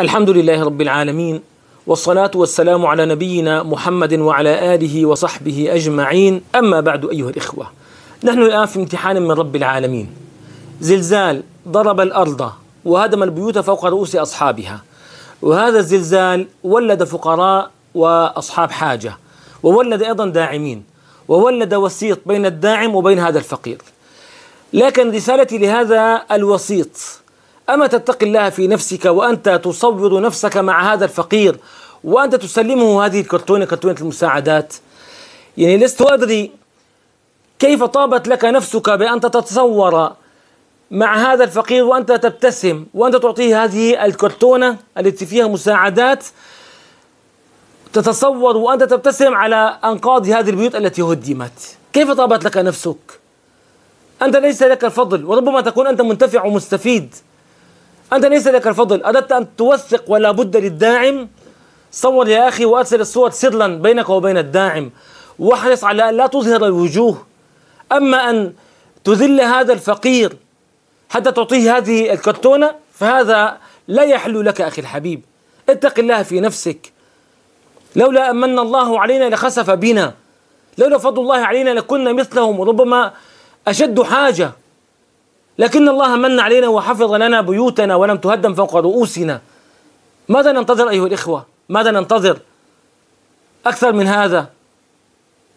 الحمد لله رب العالمين والصلاة والسلام على نبينا محمد وعلى آله وصحبه أجمعين أما بعد أيها الإخوة نحن الآن في امتحان من رب العالمين زلزال ضرب الأرض وهدم البيوت فوق رؤوس أصحابها وهذا الزلزال ولد فقراء وأصحاب حاجة وولد أيضا داعمين وولد وسيط بين الداعم وبين هذا الفقير لكن رسالتي لهذا الوسيط أما تتقي الله في نفسك وأنت تصور نفسك مع هذا الفقير وأنت تسلمه هذه الكرتونة كرتونة المساعدات يعني لست أدري كيف طابت لك نفسك بأن تتصور مع هذا الفقير وأنت تبتسم وأنت تعطيه هذه الكرتونة التي فيها مساعدات تتصور وأنت تبتسم على أنقاض هذه البيوت التي هدمت كيف طابت لك نفسك؟ أنت ليس لك الفضل وربما تكون أنت منتفع ومستفيد أنت ليس لك الفضل أردت أن توثق ولا بد للداعم صور يا أخي وأرسل الصور سرا بينك وبين الداعم واحرص على أن لا تظهر الوجوه أما أن تذل هذا الفقير حتى تعطيه هذه الكرتونة فهذا لا يحل لك أخي الحبيب اتق الله في نفسك لولا أمن الله علينا لخسف بنا لولا فضل الله علينا لكنا مثلهم وربما أشد حاجة لكن الله من علينا وحفظ لنا بيوتنا ولم تهدم فوق رؤوسنا ماذا ننتظر أيها الإخوة ماذا ننتظر أكثر من هذا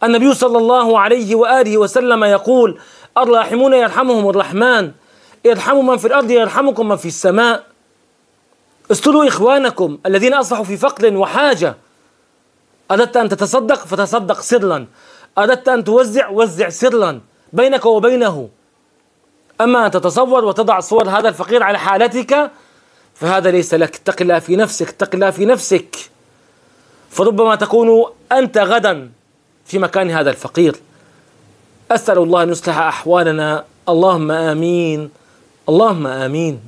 النبي صلى الله عليه وآله وسلم يقول الراحمون يرحمهم الرحمن ارحموا من في الأرض يرحمكم من في السماء استروا إخوانكم الذين أصبحوا في فقر وحاجة أردت أن تتصدق فتصدق سرا أردت أن توزع وزع سرا بينك وبينه أما أن تتصور وتضع صور هذا الفقير على حالتك فهذا ليس لك اتق الله في نفسك اتق الله في نفسك فربما تكون أنت غدا في مكان هذا الفقير أسأل الله أن يصلح أحوالنا اللهم آمين اللهم آمين